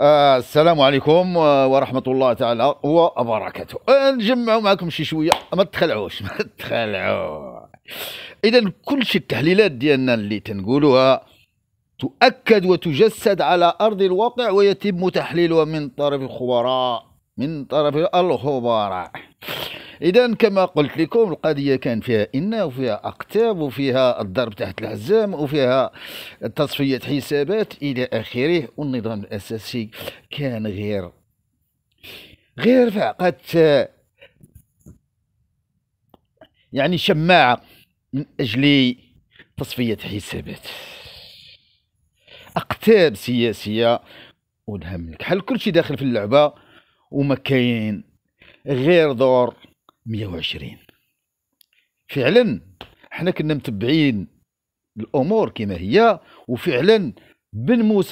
آه السلام عليكم آه، ورحمة الله تعالى وبركاته آه، نجمع معكم شي شوية ما تخلعوش ما تخلعوش إذا كل شي التحليلات ديالنا اللي تنقولوها تؤكد وتجسد على أرض الواقع ويتم تحليلها من طرف الخبراء من طرف الخبراء اذا كما قلت لكم القضيه كان فيها اناء وفيها اقتاب وفيها الضرب تحت الحزام وفيها تصفيه حسابات الى اخره والنظام الاساسي كان غير غير فقط يعني شماعه من اجل تصفيه حسابات اقتاب سياسيه ونهم لك حل كل شيء داخل في اللعبه وما كاين غير دور 120 فعلا حنا كنا متبعين الامور كما هي وفعلا بن موسى